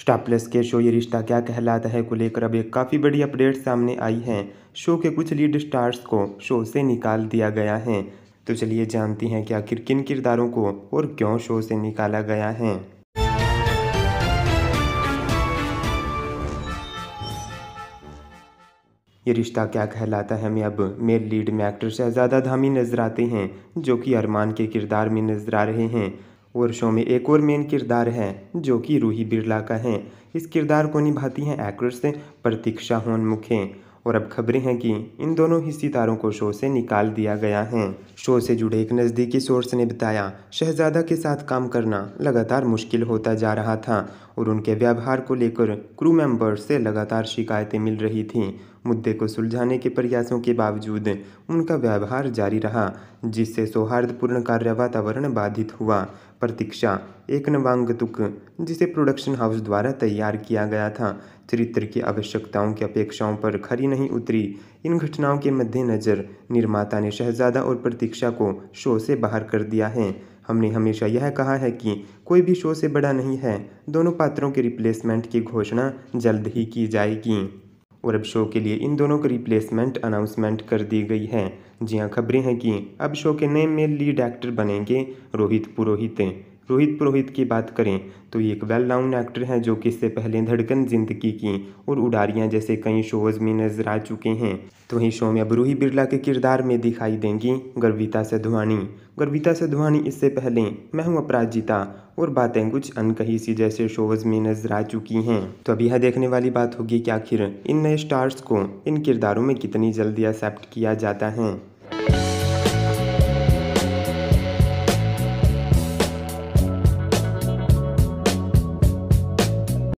star plus के show ये रिश्ता क्या कहलाता है को लेकर अब एक काफ़ी बड़ी अपडेट सामने आई है शो के कुछ लीड स्टार्स को शो से निकाल दिया गया है तो चलिए जानती हैं कि आखिर किन किरदारों को और क्यों शो से निकाला गया है ये रिश्ता क्या कहलाता है हमें अब मेल लीड में एक्टर शहजादा धामी नजर आते हैं जो कि अरमान के किरदार में नजर आ रहे हैं और शो में एक और मेन किरदार है जो कि रूही बिरला का है इस किरदार को निभाती हैं एक्ट्रेस प्रतीक्षा होनमुखे और अब खबरें हैं कि इन दोनों ही सितारों को शो से निकाल दिया गया है शो से जुड़े एक नज़दीकी सोर्स ने बताया शहजादा के साथ काम करना लगातार मुश्किल होता जा रहा था और उनके व्यवहार को लेकर क्रू मेंबर्स से लगातार शिकायतें मिल रही थीं मुद्दे को सुलझाने के प्रयासों के बावजूद उनका व्यवहार जारी रहा जिससे सौहार्दपूर्ण कार्य वातावरण बाधित हुआ प्रतीक्षा एक नवांगतुक जिसे प्रोडक्शन हाउस द्वारा तैयार किया गया था चरित्र की आवश्यकताओं की अपेक्षाओं पर खरी नहीं उतरी इन घटनाओं के मद्देनज़र निर्माता ने शहजादा और प्रतीक्षा को शो से बाहर कर दिया है हमने हमेशा यह कहा है कि कोई भी शो से बड़ा नहीं है दोनों पात्रों के रिप्लेसमेंट की घोषणा जल्द ही की जाएगी और अब शो के लिए इन दोनों की रिप्लेसमेंट अनाउंसमेंट कर दी गई है जी हाँ खबरें हैं कि अब शो के नए मेल लीड एक्टर बनेंगे रोहित पुरोहित रोहित पुरोहित की बात करें तो ये एक वेल नाउन एक्टर हैं जो कि इससे पहले धड़कन जिंदगी की और उडारियाँ जैसे कई शोज़ में नजर आ चुके हैं तो वहीं शो में अब रूही बिरला के किरदार में दिखाई देंगी गर्विता सधवानी गर्विता सधवानी इससे पहले मैं हूँ अपराजिता और बातें कुछ अनकही सी जैसे शोज़ में नजर आ चुकी हैं तो अब यह देखने वाली बात होगी कि आखिर इन नए स्टार्स को इन किरदारों में कितनी जल्दी एक्सेप्ट किया जाता है